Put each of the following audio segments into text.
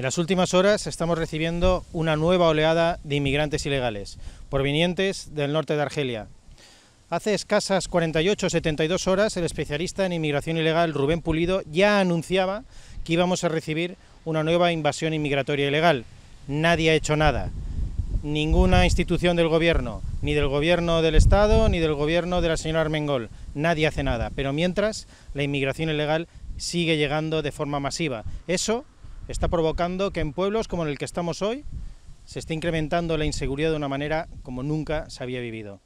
En las últimas horas estamos recibiendo una nueva oleada de inmigrantes ilegales, provenientes del norte de Argelia. Hace escasas 48 o 72 horas, el especialista en inmigración ilegal Rubén Pulido ya anunciaba que íbamos a recibir una nueva invasión inmigratoria ilegal. Nadie ha hecho nada. Ninguna institución del gobierno, ni del gobierno del Estado, ni del gobierno de la señora Armengol. Nadie hace nada. Pero mientras, la inmigración ilegal sigue llegando de forma masiva. Eso está provocando que en pueblos como en el que estamos hoy se esté incrementando la inseguridad de una manera como nunca se había vivido.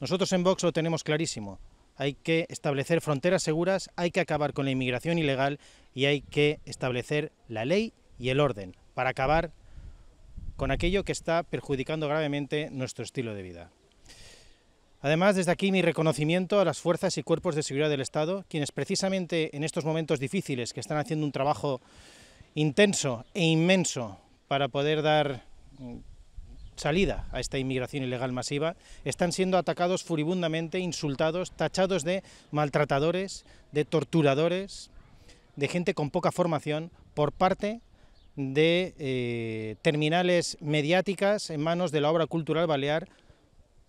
Nosotros en Vox lo tenemos clarísimo. Hay que establecer fronteras seguras, hay que acabar con la inmigración ilegal y hay que establecer la ley y el orden para acabar con aquello que está perjudicando gravemente nuestro estilo de vida. Además, desde aquí mi reconocimiento a las fuerzas y cuerpos de seguridad del Estado, quienes precisamente en estos momentos difíciles que están haciendo un trabajo intenso e inmenso para poder dar mm, salida a esta inmigración ilegal masiva, están siendo atacados furibundamente, insultados, tachados de maltratadores, de torturadores, de gente con poca formación por parte de eh, terminales mediáticas en manos de la obra cultural balear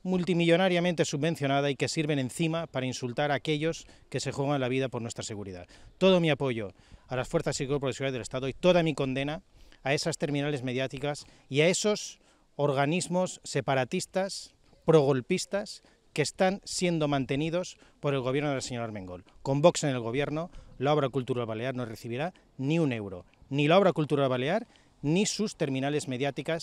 multimillonariamente subvencionada y que sirven encima para insultar a aquellos que se juegan la vida por nuestra seguridad. Todo mi apoyo a las fuerzas y del Estado y toda mi condena a esas terminales mediáticas y a esos organismos separatistas, progolpistas, que están siendo mantenidos por el gobierno de la señora Armengol. Con Vox en el gobierno, la obra cultural balear no recibirá ni un euro, ni la obra cultural balear ni sus terminales mediáticas.